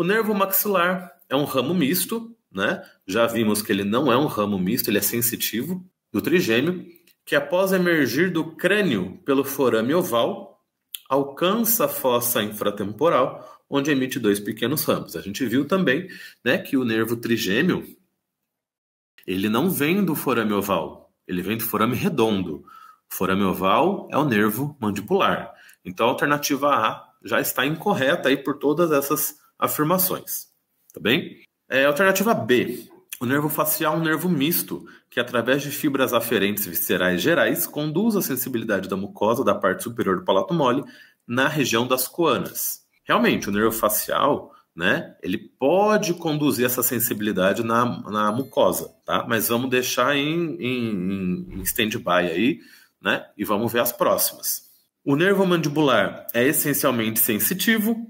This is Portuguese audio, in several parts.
O nervo maxilar é um ramo misto, né? Já vimos que ele não é um ramo misto, ele é sensitivo do trigêmeo, que após emergir do crânio pelo forame oval, alcança a fossa infratemporal, onde emite dois pequenos ramos. A gente viu também, né, que o nervo trigêmeo ele não vem do forame oval, ele vem do forame redondo. O forame oval é o nervo mandibular. Então a alternativa A já está incorreta aí por todas essas afirmações. Tá bem? É, alternativa B. O nervo facial é um nervo misto que, através de fibras aferentes viscerais gerais, conduz a sensibilidade da mucosa da parte superior do palato mole na região das coanas. Realmente, o nervo facial, né, ele pode conduzir essa sensibilidade na, na mucosa, tá? Mas vamos deixar em, em, em stand-by aí, né? E vamos ver as próximas. O nervo mandibular é essencialmente sensitivo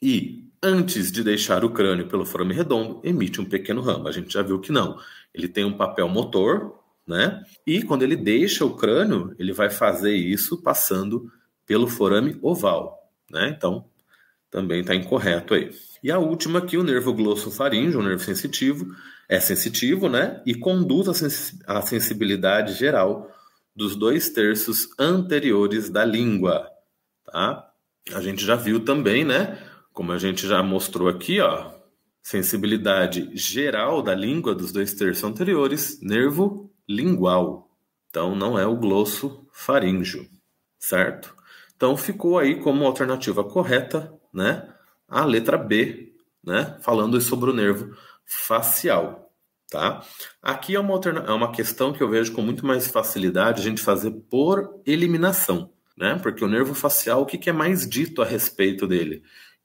e antes de deixar o crânio pelo forame redondo, emite um pequeno ramo. A gente já viu que não. Ele tem um papel motor, né? E quando ele deixa o crânio, ele vai fazer isso passando pelo forame oval, né? Então, também está incorreto aí. E a última aqui, o nervo glossofaríngeo, o nervo sensitivo, é sensitivo, né? E conduz a sensibilidade geral dos dois terços anteriores da língua, tá? A gente já viu também, né? Como a gente já mostrou aqui, ó, sensibilidade geral da língua dos dois terços anteriores, nervo lingual. Então não é o glosso faríngeo, certo? Então ficou aí como alternativa correta, né? A letra B, né? Falando sobre o nervo facial, tá? Aqui é uma, alterna... é uma questão que eu vejo com muito mais facilidade a gente fazer por eliminação, né? Porque o nervo facial, o que, que é mais dito a respeito dele?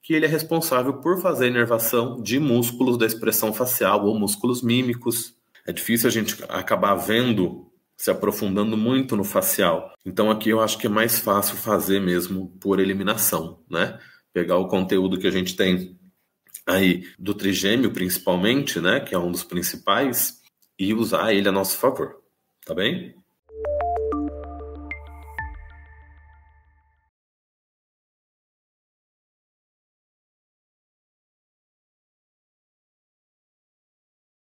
que ele é responsável por fazer inervação de músculos da expressão facial ou músculos mímicos. É difícil a gente acabar vendo, se aprofundando muito no facial. Então aqui eu acho que é mais fácil fazer mesmo por eliminação, né? Pegar o conteúdo que a gente tem aí do trigêmeo principalmente, né, que é um dos principais, e usar ele a nosso favor, tá bem?